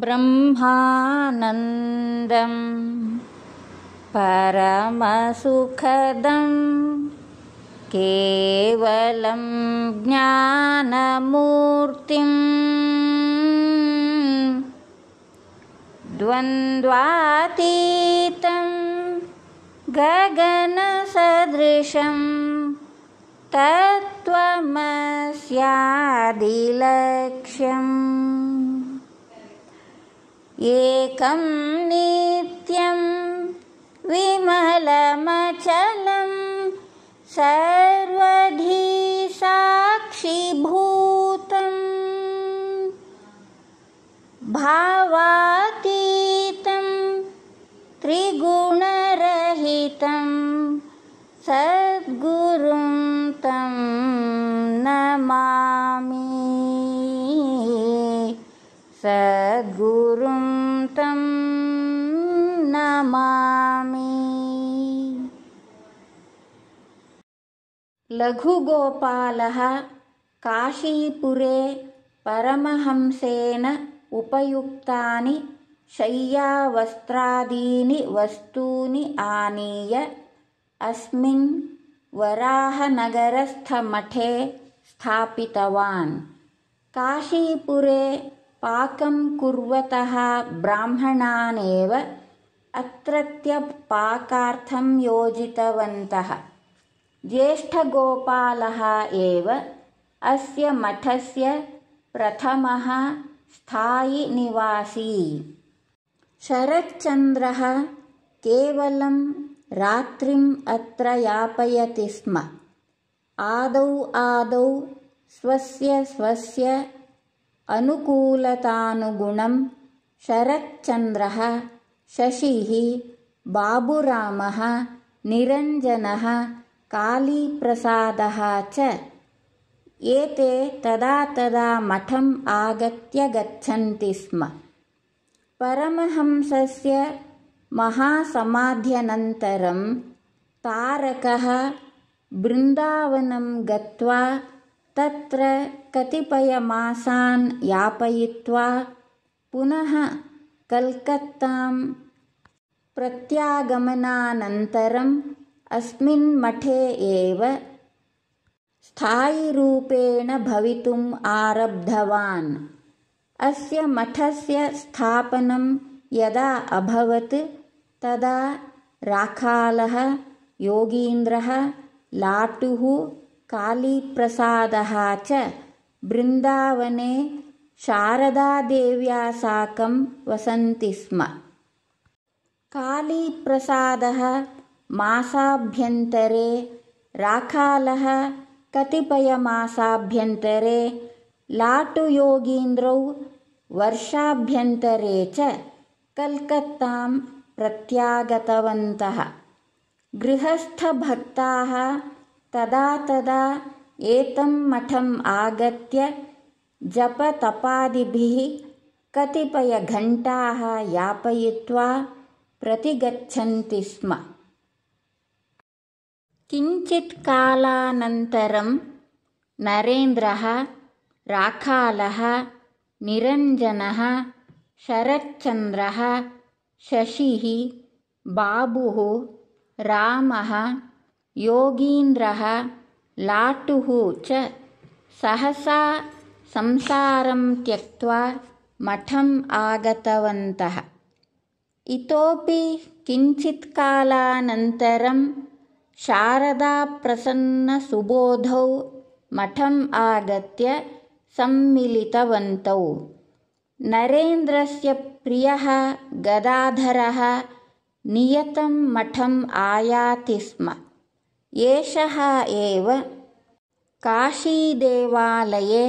ब्रह्मानन्दं परमसुखदं केवलं ज्ञानमूर्तिम् द्वन्द्वातीतं गगनसदृशं तत्त्वमस्यादिलक्ष्यम् एकं नित्यं विमलमचलं सर्वधिसाक्षीभूतं भावातीतं त्रिगुणरहितं तं नमामि सद्गुरु लघुगोपालः काशीपुरे परमहंसेन उपयुक्तानि शय्यावस्त्रादीनि वस्तूनि आनीय अस्मिन् वराहनगरस्थमठे स्थापितवान् काशीपुरे पाकं कुर्वतः ब्राह्मणानेव अत्रत्य अत्रत्यपाकार्थं योजितवन्तः ज्येष्ठगोपालः एव अस्य मठस्य प्रथमः स्थायिनिवासी निवासी शरच्चन्द्रः केवलं रात्रिम् अत्र यापयति स्म आदौ आदौ स्वस्य स्वस्य अनुकूलतानुगुणं शरच्चन्द्रः शशिः बाबुरामः निरञ्जनः कालीप्रसादः च एते तदा तदा मठम् आगत्य गच्छन्ति स्म परमहंसस्य महासमाध्यनन्तरं तारकः बृन्दावनं गत्वा तत्र कतिपयमासान् यापयित्वा पुनः कल्कत्तां प्रत्यागमनानन्तरम् अस्मिन् मठे एव स्थायिरूपेण भवितुम् आरब्धवान् अस्य मठस्य स्थापनं यदा अभवत् तदा राखालः योगीन्द्रः लाटुः कालीप्रसादः च बृन्दावने शारदादेव्या साकं वसन्ति स्म कालीप्रसादः मासाभ्यन्तरे राखालः कतिपयमासाभ्यन्तरे लाटुयोगीन्द्रौ वर्षाभ्यन्तरे च कल्कत्तां प्रत्यागतवन्तः गृहस्थभक्ताः तदा तदा एतं मठम् आगत्य जपतपादिभिः कतिपयघण्टाः यापयित्वा प्रतिगच्छन्ति स्म किञ्चित् कालानन्तरं नरेन्द्रः राखालः निरञ्जनः शरच्चन्द्रः शशिः बाबुः रामः योगीन्द्रः लाटुः च सहसा संसारं त्यक्त्वा मठम् आगतवन्तः इतोपि किञ्चित् कालानन्तरं शारदाप्रसन्नसुबोधौ मठम् आगत्य सम्मिलितवन्तौ नरेन्द्रस्य प्रियः गदाधरः नियतं मठम् आयाति स्म एषः एव काशीदेवालये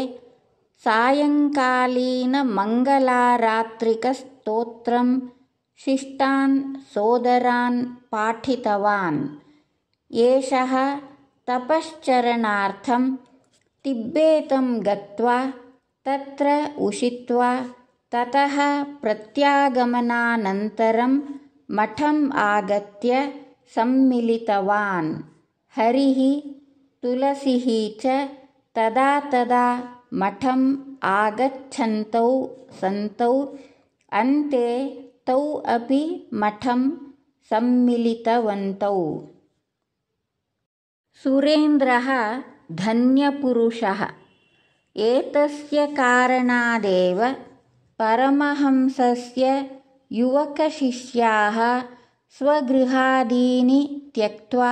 सायङ्कालीनमङ्गलारात्रिकस्तोत्रं शिष्टान् सोदरान् पाठितवान् एषः तपश्चरणार्थं तिब्बेतं गत्वा तत्र उषित्वा ततः प्रत्यागमनानन्तरं मठम् आगत्य सम्मिलितवान् हरिः तुलसिः च तदा तदा मठम् आगच्छन्तौ सन्तौ अन्ते तौ अपि मठं सम्मिलितवन्तौ सुरेन्द्रः धन्यपुरुषः एतस्य कारणादेव परमहंसस्य युवकशिष्याः स्वगृहादीनि त्यक्त्वा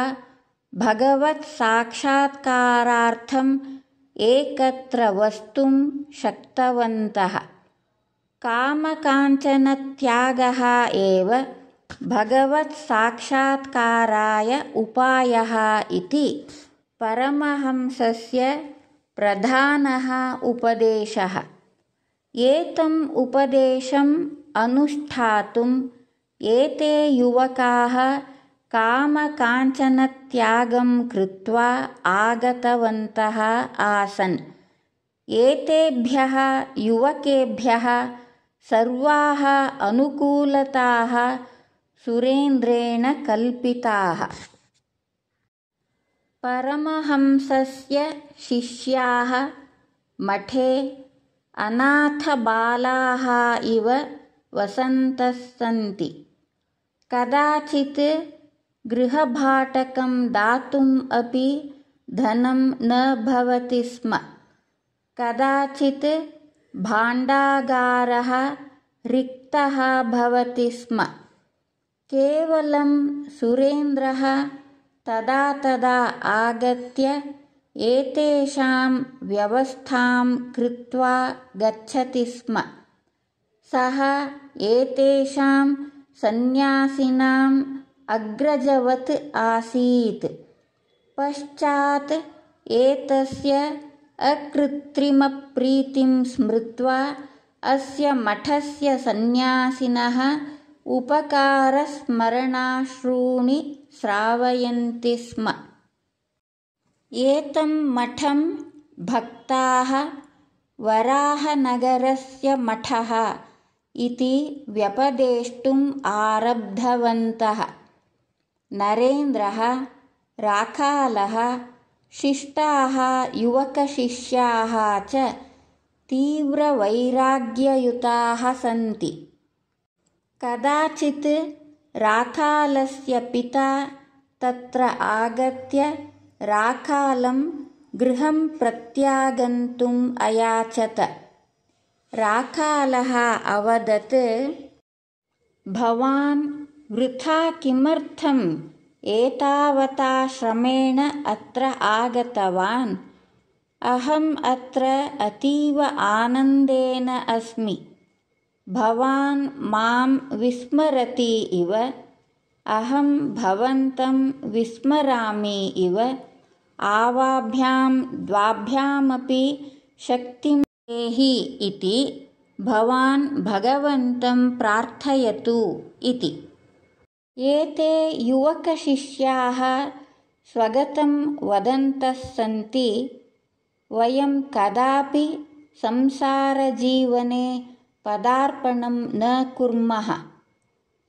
भगवत् एकत्र वस्तुं शक्तवन्तः कामकाञ्चनत्यागः एव भगवत्साक्षात्काराय उपायः इति परमहंसस्य प्रधानः उपदेशः एतम् उपदेशम् अनुष्ठातुम् एते युवकाः कामकाञ्चनत्यागं कृत्वा आगतवन्तः आसन् एतेभ्यः युवकेभ्यः सर्वाः अनुकूलताः सुरेन्द्रेण कल्पिताः परमहंसस्य शिष्याः मठे अनाथबालाः इव वसन्तः सन्ति कदाचित् गृहभाटकं दातुम् अपि धनं न भवति स्म कदाचित् भाण्डागारः रिक्तः भवति स्म केवलं सुरेन्द्रः तदा तदा आगत्य एतेषां व्यवस्थां कृत्वा गच्छति स्म सः एतेषां सन्न्यासिनां अग्रजवत् आसीत् पश्चात् एतस्य अकृत्रिमप्रीतिं स्मृत्वा अस्य मठस्य सन्न्यासिनः उपकारस्मरणाश्रूणि श्रावयन्ति स्म एतं मठं भक्ताः वराहनगरस्य मठः इति व्यपदेष्टुम् आरब्धवन्तः नरेन्द्रः राकालः शिष्टाः युवकशिष्याः च तीव्रवैराग्ययुताः सन्ति कदाचित् राखालस्य पिता तत्र आगत्य राकालं गृहं प्रत्यागन्तुम् अयाचत राखालः अवदत् भवान् वृथा किमर्थम् एतावता श्रमेण अत्र आगतवान् अहम् अत्र अतीव आनन्देन अस्मि भवान् मां विस्मरति इव अहं भवन्तं विस्मरामि इव आवाभ्यां द्वाभ्यामपि शक्तिं देहि इति भवान् भगवन्तं प्रार्थयतु इति एते युवकशिष्याः स्वगतं वदन्तस्सन्ति वयं कदापि संसारजीवने पदार्पणं न कुर्मः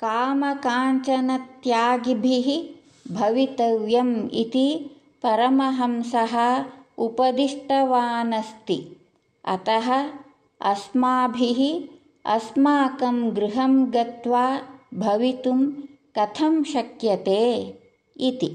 कामकाञ्चनत्यागिभिः भवितव्यम् इति परमहंसः उपदिष्टवानस्ति उपदिष्टवानस्ति अतः अस्माभिः अस्माकं गृहं गत्वा भवितुं कथम शक्यते इति